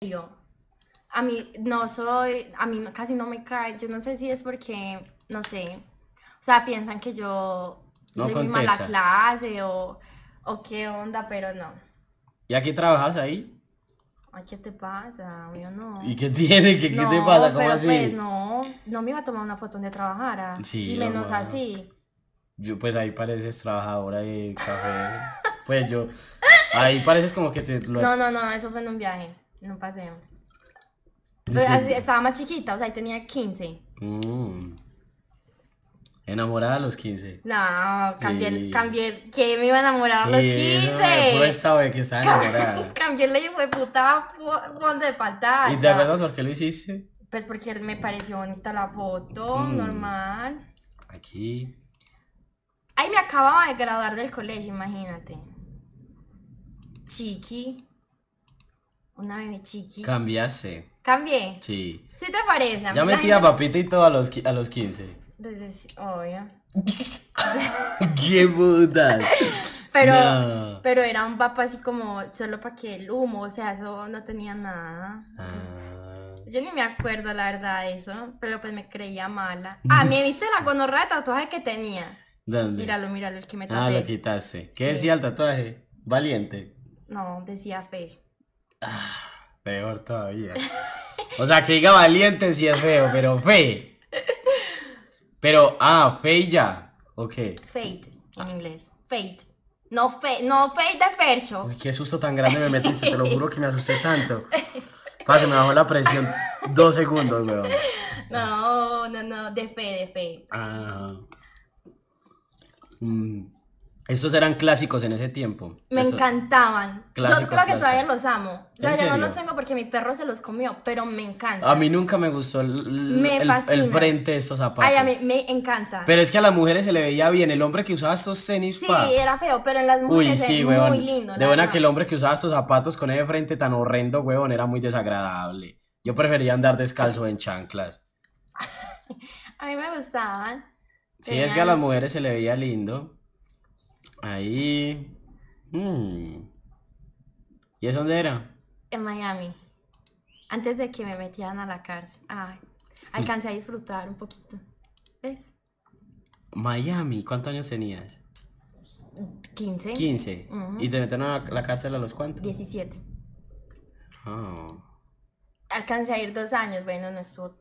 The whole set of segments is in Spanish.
Yo, A mí no soy, a mí casi no me cae. Yo no sé si es porque, no sé, o sea, piensan que yo soy muy mala clase o, qué onda, pero no. ¿Y aquí trabajas ahí? Ay, ¿qué te pasa? Yo no. ¿Y qué tiene? ¿Qué, te pasa? ¿Cómo pues así? Pues, no, no me iba a tomar una foto donde trabajara. Sí, y menos así. Yo, pues ahí pareces trabajadora de café. pues yo, ahí pareces como que te... No, no, no, eso fue en un viaje. No pasé. Pues, estaba más chiquita, o sea, ahí tenía 15. Mm. Enamorada a los 15. No, cambié, Sí. cambié, que me iba a enamorar a los 15. esta que estaba enamorada. Cambié la y de puta de ¿Y de verdad por qué lo hiciste? Pues porque me pareció bonita la foto, mm. normal. Aquí. Ay, me acababa de graduar del colegio, imagínate. Chiqui. Una bebé chiqui. Cambiase Cambié. Sí. ¿Sí te parece? Ya metía gente... papita y todo a los, a los 15. Entonces, obvio. ¡Qué puta! Pero, pero era un papá así como solo para que el humo, o sea, eso no tenía nada. Ah. Yo ni me acuerdo la verdad de eso, pero pues me creía mala. Ah, ¿me viste la gonorra de tatuaje que tenía? ¿Dónde? Míralo, míralo, el que me tatué. Ah, lo quitaste. ¿Qué decía el tatuaje? Valiente. No, decía fe. Ah, peor todavía. O sea, que diga valiente si es feo, pero fe. Pero, ah, fe ya. Ok. Fate, en inglés. Fate. No, fe, no fate de Fercho. Uy, qué susto tan grande me metiste, te lo juro que me asusté tanto. Pase, me bajó la presión dos segundos, weón. No, no, no, de fe, de fe. Ah. Mmm estos eran clásicos en ese tiempo. Me encantaban. yo creo que todavía los amo. O sea, yo no los tengo porque mi perro se los comió, pero me encanta. A mí nunca me gustó el, frente de estos zapatos. Ay, a mí me encanta. Pero es que a las mujeres se le veía bien. El hombre que usaba estos tenis. Sí, era feo, pero en las mujeres era muy lindo. De buena que el hombre que usaba estos zapatos con ese frente tan horrendo, huevón, era muy desagradable. Yo prefería andar descalzo en chanclas. a mí me gustaban. Sí, es que a las mujeres se le veía lindo. Ahí. Mm. ¿Y es dónde era? En Miami. Antes de que me metieran a la cárcel. Ay, alcancé a disfrutar un poquito. ¿Ves? Miami, ¿cuántos años tenías? 15. 15. ¿Y te metieron a la cárcel a los cuántos? 17. Ah. Alcancé a ir dos años, bueno, no estuvo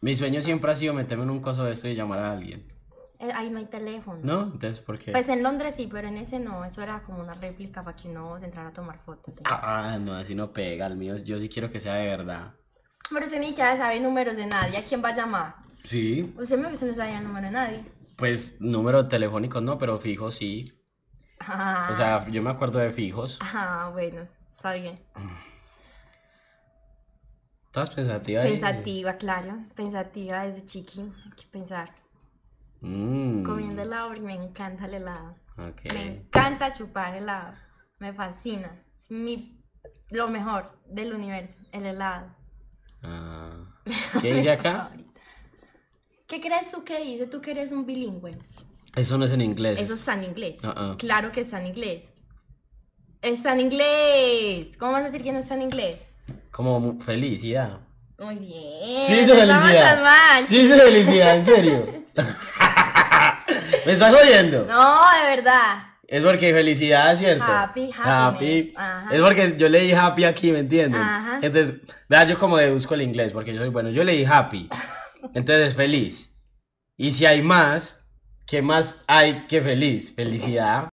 Mi sueño siempre ha sido meterme en un coso de esto y llamar a alguien. Eh, ahí no hay teléfono. ¿No? Entonces, ¿por qué? Pues en Londres sí, pero en ese no. Eso era como una réplica para que no se entrara a tomar fotos. Ah, no, así no pega. El mío, yo sí quiero que sea de verdad. Pero usted ni siquiera sabe números de nadie. ¿A quién va a llamar? Sí. Usted me usted no sabía el número de nadie. Pues número telefónico no, pero fijo sí. Ah. O sea, yo me acuerdo de fijos. Ah, bueno, está bien. ¿Estás pensativa? Pensativa, claro. Pensativa desde chiqui. Hay que pensar. Mm. Comiendo helado y me encanta el helado. Me encanta chupar helado. Me fascina. Es mi, lo mejor del universo, el helado. Ah. ¿Qué dice acá? ¿Qué crees tú que dice? Tú que eres un bilingüe. Eso no es en inglés. Eso está en inglés. Ah, ah. Claro que está en inglés. Está en inglés. ¿Cómo vas a decir que no está en inglés? Como felicidad. Muy bien. Sí, es felicidad. Sí, felicidad, en serio. ¿Me estás oyendo? No, de verdad. Es porque felicidad, ¿cierto? Happy, happy. Es porque yo leí happy aquí, ¿me entiendes? Entonces, vea, yo como deduzco el inglés, porque yo soy bueno, yo leí happy. Entonces, feliz. Y si hay más, ¿qué más hay que feliz? Felicidad.